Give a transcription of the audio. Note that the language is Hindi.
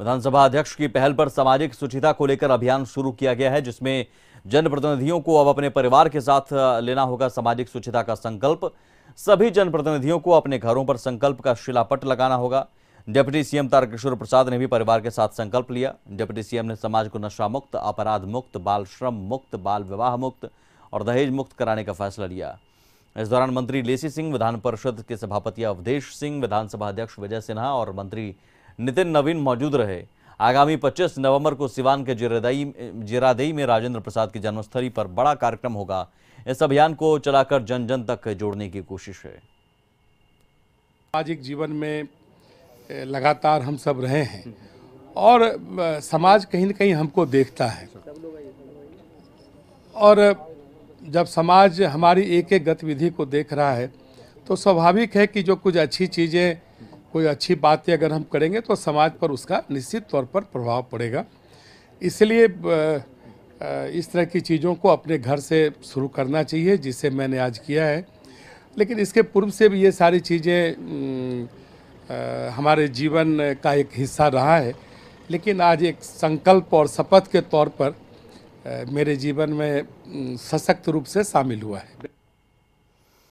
विधानसभा अध्यक्ष की पहल पर सामाजिक सुचिता को लेकर अभियान शुरू किया गया है जिसमें जनप्रतिनिधियों को अब अपने परिवार के साथ लेना होगा सामाजिक सुचिता का संकल्प सभी जनप्रतिनिधियों को अपने घरों पर संकल्प का शिलापट लगाना होगा डिप्टी सीएम तारकिशोर प्रसाद ने भी परिवार के साथ संकल्प लिया डिप्टी सीएम ने समाज को नशा मुक्त अपराध मुक्त बाल श्रम मुक्त बाल विवाह मुक्त और दहेज मुक्त कराने का फैसला लिया इस दौरान मंत्री लेसी सिंह विधान परिषद के सभापति अवधेश सिंह विधानसभा अध्यक्ष विजय सिन्हा और मंत्री नितिन नवीन मौजूद रहे आगामी 25 नवंबर को सिवान के जिरादई जिरादई में राजेंद्र प्रसाद की जन्मस्थली पर बड़ा कार्यक्रम होगा इस अभियान को चलाकर जन जन तक जोड़ने की कोशिश है सामाजिक जीवन में लगातार हम सब रहे हैं और समाज कहीं ना कहीं हमको देखता है और जब समाज हमारी एक एक गतिविधि को देख रहा है तो स्वाभाविक है कि जो कुछ अच्छी चीज़ें कोई अच्छी बातें अगर हम करेंगे तो समाज पर उसका निश्चित तौर पर प्रभाव पड़ेगा इसलिए इस तरह की चीज़ों को अपने घर से शुरू करना चाहिए जिसे मैंने आज किया है लेकिन इसके पूर्व से भी ये सारी चीज़ें हमारे जीवन का एक हिस्सा रहा है लेकिन आज एक संकल्प और शपथ के तौर पर मेरे जीवन में सशक्त रूप से शामिल हुआ है